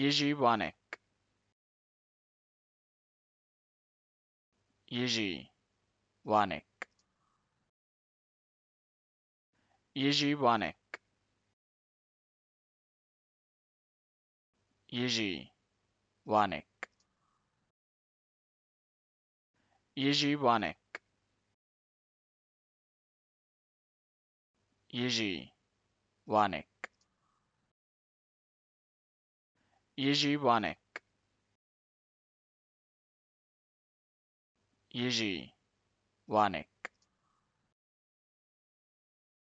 Yjiwanek. Wanik Yjiwanek. Wanik Yjiwanek. Wanik Yegiwanek. Wanik